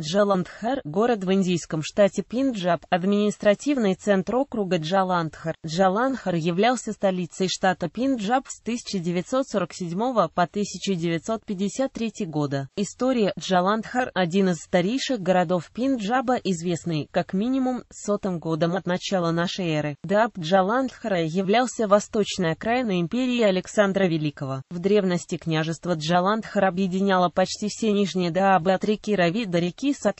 Джаландхар – город в индийском штате Пинджаб, административный центр округа Джаландхар. Джаландхар являлся столицей штата Пинджаб с 1947 по 1953 года. История Джаландхар – один из старейших городов Пинджаба, известный, как минимум, сотым годом от начала нашей эры. Даб Джаландхара являлся восточной окраиной империи Александра Великого. В древности княжество Джаландхар объединяло почти все нижние Даабы от реки Рави до реки Хис от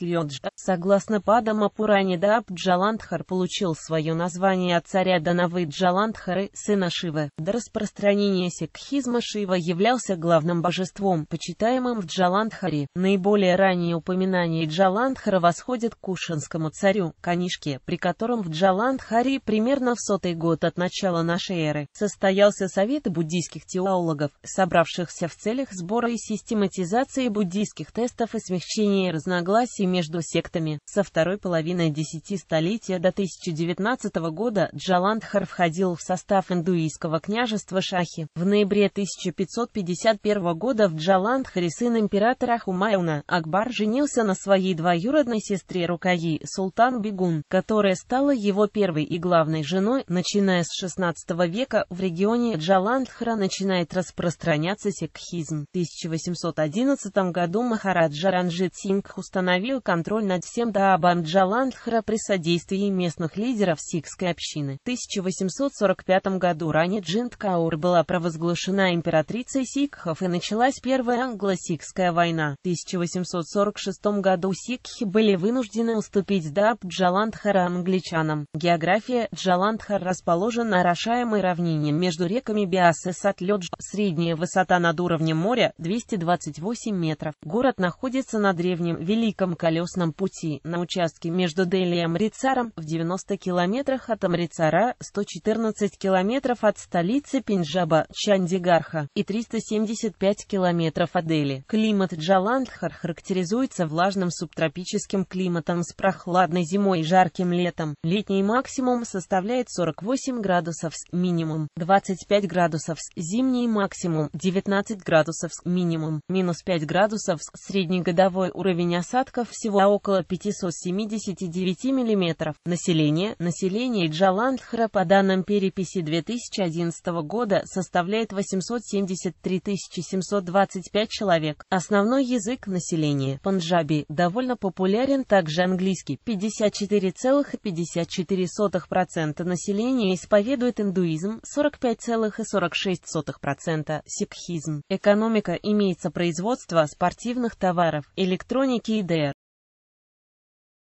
Согласно Падама Пуране Дааб Джаландхар получил свое название от царя Данавы Джаландхары, сына Шивы. До распространения сикхизма Шива являлся главным божеством, почитаемым в Джаландхаре. Наиболее ранние упоминания Джаландхара восходят к кушинскому царю, Канишке, при котором в Джаландхаре примерно в сотый год от начала нашей эры состоялся совет буддийских теологов, собравшихся в целях сбора и систематизации буддийских тестов и смягчения разногласий разногласий между сектами. Со второй половины десяти столетия до 1019 года Джаландхар входил в состав индуистского княжества Шахи. В ноябре 1551 года в Джаландхаре сын императора Хумаюна Акбар женился на своей двоюродной сестре Рукаи Султан Бегун, которая стала его первой и главной женой, начиная с 16 века в регионе Джаландхара начинает распространяться секхизм. В 1811 году Махараджа Ранжит Сингх установил установил контроль над всем Даабам при содействии местных лидеров сикской общины. В 1845 году ранее Джинт Каур была провозглашена императрицей сикхов и началась Первая англо-сикская война. В 1846 году сикхи были вынуждены уступить Дааб англичанам. География Джаландхар расположен на орошаемой равнине между реками Биас и Сатледж. Средняя высота над уровнем моря – 228 метров. Город находится на древнем великом Курском колесном пути на участке между Дели и Амрицаром в 90 километрах от Амрицара, 114 километров от столицы Пенджаба, Чандигарха, и 375 километров от Дели. Климат Джаландхар характеризуется влажным субтропическим климатом с прохладной зимой и жарким летом. Летний максимум составляет 48 градусов с минимум, 25 градусов с зимний максимум, 19 градусов с минимум, минус 5 градусов с среднегодовой уровень осадков осадков всего около 579 мм. Население Население Джаландхара по данным переписи 2011 года составляет 873 725 человек. Основной язык населения Панджаби довольно популярен также английский. 54,54% населения исповедует индуизм, 45,46% сикхизм. Экономика имеется производство спортивных товаров, электроники и декорации